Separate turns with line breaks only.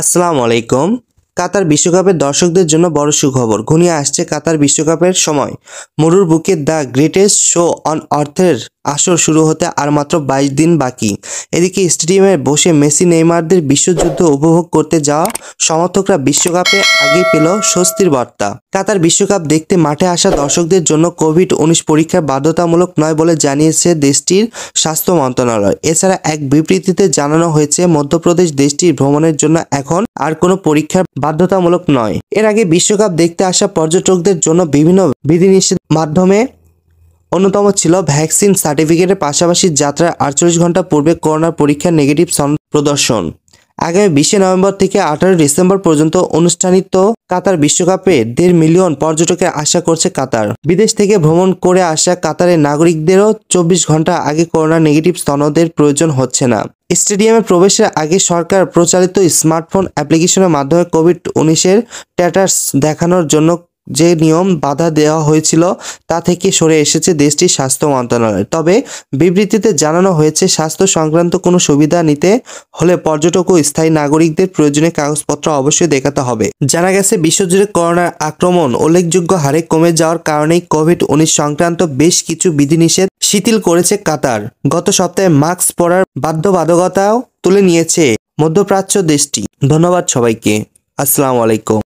আসসালামু আলাইকুম কাতার বিশ্বকাপের দর্শকদের জন্য বড় সুখবর ঘুনিয়ে আসছে কাতার বিশ্বকাপের সময় মরুর বুকে দ্য গ্রেটেস্ট শো অন অর্থের আসর শুরু হতে আর মাত্র বাইশ দিন বাকি এদিকে স্টেডিয়ামে বসে মেসি নেইমারদের বিশ্বযুদ্ধ উপভোগ করতে যাওয়া সমর্থকরা বিশ্বকাপে আগে পেল স্বস্তির বার্তা কাতার বিশ্বকাপ দেখতে মাঠে আসা দর্শকদের জন্য কোভিড উনিশ পরীক্ষা বাধ্যতামূলক নয় বলে জানিয়েছে দেশটির স্বাস্থ্য মন্ত্রণালয় এছাড়া এক বিবৃতিতে জানানো হয়েছে মধ্যপ্রদেশ দেশটির ভ্রমণের জন্য এখন আর কোনো পরীক্ষার বাধ্যতামূলক নয় এর আগে বিশ্বকাপ দেখতে আসা পর্যটকদের জন্য বিভিন্ন বিধিনিষেধ মাধ্যমে অন্যতম ছিল ভ্যাকসিন সার্টিফিকেটের পাশাপাশি যাত্রার আটচল্লিশ ঘন্টা পূর্বে করোনার পরীক্ষার নেগেটিভ সন প্রদর্শন আগামী বিশে নভেম্বর থেকে আঠারোই ডিসেম্বর পর্যন্ত অনুষ্ঠানিত কাতার বিশ্বকাপে দেড় মিলিয়ন পর্যটকের আশা করছে কাতার বিদেশ থেকে ভ্রমণ করে আসা কাতারের নাগরিকদেরও চব্বিশ ঘন্টা আগে করোনা নেগেটিভ স্তনদের প্রয়োজন হচ্ছে না স্টেডিয়ামে প্রবেশের আগে সরকার প্রচারিত স্মার্টফোন অ্যাপ্লিকেশনের মাধ্যমে কোভিড উনিশের স্ট্যাটাস দেখানোর জন্য যে নিয়ম বাধা দেওয়া হয়েছিল তা থেকে সরে এসেছে দেশটির স্বাস্থ্য মন্ত্রণালয় তবে বিবৃতিতে জানানো হয়েছে স্বাস্থ্য সংক্রান্ত কোনো সুবিধা নিতে হলে পর্যটক ও স্থায়ী নাগরিকদের প্রয়োজনীয় কাগজপত্র অবশ্যই দেখাতে হবে জানা গেছে বিশ্বজুড়ে করোনার আক্রমণ উল্লেখযোগ্য হারে কমে যাওয়ার কারণেই কোভিড উনিশ সংক্রান্ত বেশ কিছু বিধিনিষেধ শিথিল করেছে কাতার গত সপ্তাহে মাস্ক পরার বাধ্যবাধকতাও তুলে নিয়েছে মধ্যপ্রাচ্য দেশটি ধন্যবাদ সবাইকে আসসালামু আলাইকুম